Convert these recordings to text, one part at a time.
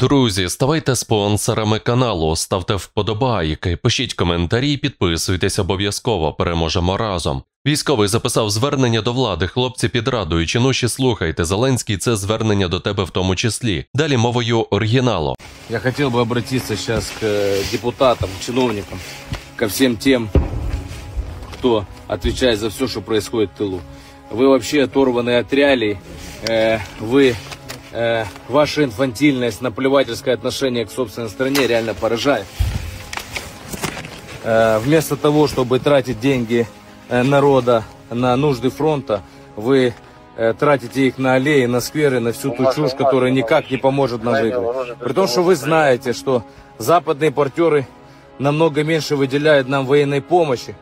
Друзі, ставайте спонсорами каналу, ставте вподобайки, пишіть коментарі, і підписуйтесь обов'язково, переможемо разом. Військовий записав звернення до влади, хлопці підрадуючи, ноші слухайте, Зеленський, це звернення до тебе в тому числі. Далі мовою оригіналу. Я хотів би обратитися зараз к е, депутатам, чиновникам, ко всім тим, хто відповідає за все, що відбувається в тилу. Ви взагалі оторвані від реалій, э, ви э, ваша инфантильность, наплевательское отношение к собственной стране реально поражает. Э, вместо того, чтобы тратить деньги э, народа на нужды фронта, вы э, тратите их на аллеи, на скверы, на всю ну, ту чушь, которая ну, никак не поможет нам выиграть. При том, что вы знаете, что западные портеры намного меньше выделяют нам военной помощи,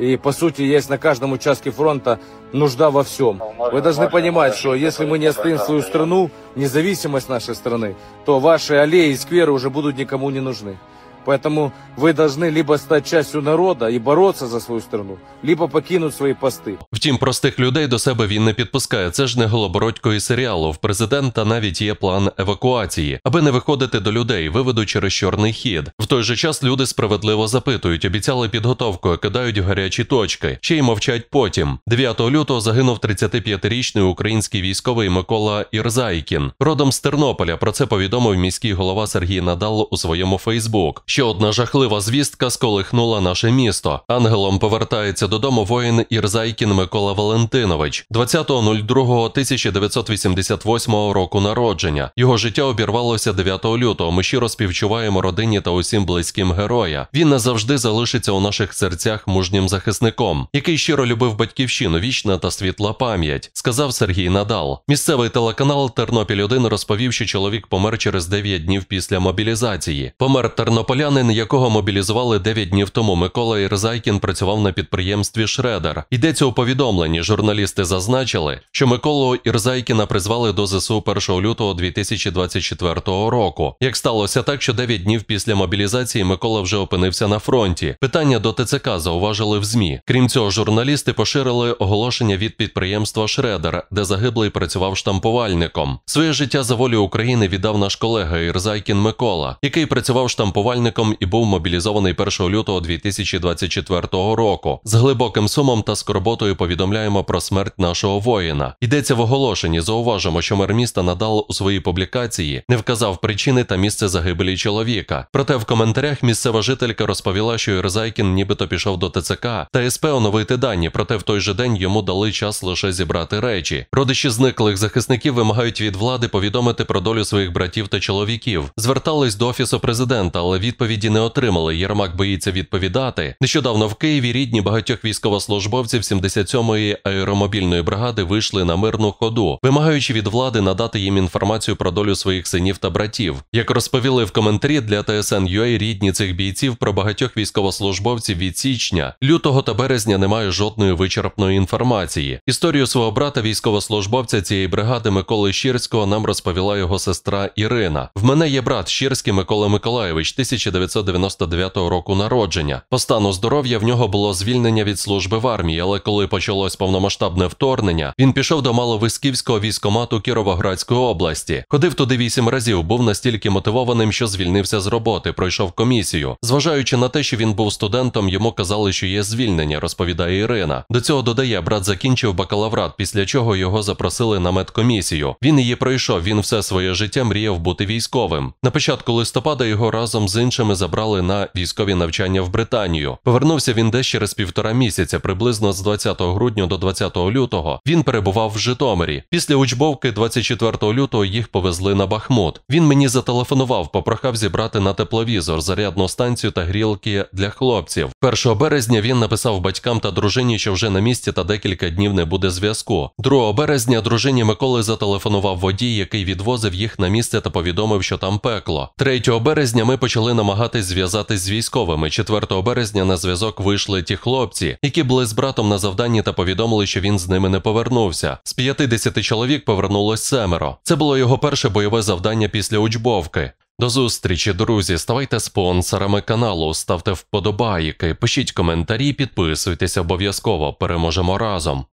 и, по сути, есть на каждом участке фронта нужда во всем. Ну, Вы должны понимать, что если мы не отстоим свою страну, независимость нашей страны, то ваши аллеи и скверы уже будут никому не нужны. Поэтому ви должны либо стати частью народа і боротися за свою страну, либо покинути свої пости. Втім, простих людей до себе він не підпускає. Це ж не голобородько і серіалу. В президента навіть є план евакуації, аби не виходити до людей, виведу через чорний хід. В той же час люди справедливо запитують, обіцяли підготовку, кидають гарячі точки, ще й мовчать потім. 9 лютого загинув 35-річний український військовий Микола Ірзайкін, родом з Тернополя. Про це повідомив міський голова Сергій Надал у своєму Фейсбук. Ще одна жахлива звістка сколихнула наше місто. Ангелом повертається додому воїн Ірзайкін Микола Валентинович, 20.02.1988 року народження. Його життя обірвалося 9 лютого. Ми щиро співчуваємо родині та усім близьким героя. Він назавжди залишиться у наших серцях мужнім захисником, який щиро любив батьківщину, вічна та світла пам'ять, сказав Сергій Надал. Місцевий телеканал Тернопіль 1 розповів, що чоловік помер через 9 днів після мобілізації. Помер Тернополь. Селянин, якого мобілізували 9 днів тому Микола Ірзайкін працював на підприємстві Шредер. Йдеться у повідомленні. Журналісти зазначили, що Миколу Ірзайкіна призвали до ЗСУ 1 лютого 2024 року. Як сталося так, що 9 днів після мобілізації Микола вже опинився на фронті. Питання до ТЦК зауважили в ЗМІ. Крім цього, журналісти поширили оголошення від підприємства Шредер, де загиблий працював штампувальником. Своє життя за волю України віддав наш колега Ірзайкін Микола, який працював штампувальником полковником і був мобілізований 1 лютого 2024 року. З глибоким сумом та скорботою повідомляємо про смерть нашого воїна. Йдеться в оголошенні. Зауважимо, що мер міста надал у своїй публікації, не вказав причини та місце загибелі чоловіка. Проте в коментарях місцева жителька розповіла, що Ірзайкін нібито пішов до ТЦК та СП оновити дані, проте в той же день йому дали час лише зібрати речі. Родичі зниклих захисників вимагають від влади повідомити про долю своїх братів та чоловіків. Звертались до офісу президента, але від відповіді не отримали. Єрмак боїться відповідати. Нещодавно в Києві рідні багатьох військовослужбовців 77-ї аеромобільної бригади вийшли на мирну ходу, вимагаючи від влади надати їм інформацію про долю своїх синів та братів. Як розповіли в коментарі для ТСН UA рідні цих бійців про багатьох військовослужбовців від січня, лютого та березня немає жодної вичерпної інформації. Історію свого брата військовослужбовця цієї бригади Миколи Щірського нам розповіла його сестра Ірина. В мене є брат Щірський Микола Миколаєвич, 1000 1999 року народження. По стану здоров'я в нього було звільнення від служби в армії, але коли почалось повномасштабне вторгнення, він пішов до маловисківського військомату Кіровоградської області. Ходив туди вісім разів, був настільки мотивованим, що звільнився з роботи, пройшов комісію. Зважаючи на те, що він був студентом, йому казали, що є звільнення, розповідає Ірина. До цього додає, брат закінчив бакалаврат, після чого його запросили на медкомісію. Він її пройшов, він все своє життя мріяв бути військовим. На початку листопада його разом з іншим іншими забрали на військові навчання в Британію. Повернувся він десь через півтора місяця, приблизно з 20 грудня до 20 лютого. Він перебував в Житомирі. Після учбовки 24 лютого їх повезли на Бахмут. Він мені зателефонував, попрохав зібрати на тепловізор, зарядну станцію та грілки для хлопців. 1 березня він написав батькам та дружині, що вже на місці та декілька днів не буде зв'язку. 2 березня дружині Миколи зателефонував водій, який відвозив їх на місце та повідомив, що там пекло. 3 березня ми почали намагатися намагатись зв'язатись з військовими. 4 березня на зв'язок вийшли ті хлопці, які були з братом на завданні та повідомили, що він з ними не повернувся. З 50 чоловік повернулось семеро. Це було його перше бойове завдання після учбовки. До зустрічі, друзі. Ставайте спонсорами каналу, ставте вподобайки, пишіть коментарі, підписуйтесь обов'язково. Переможемо разом.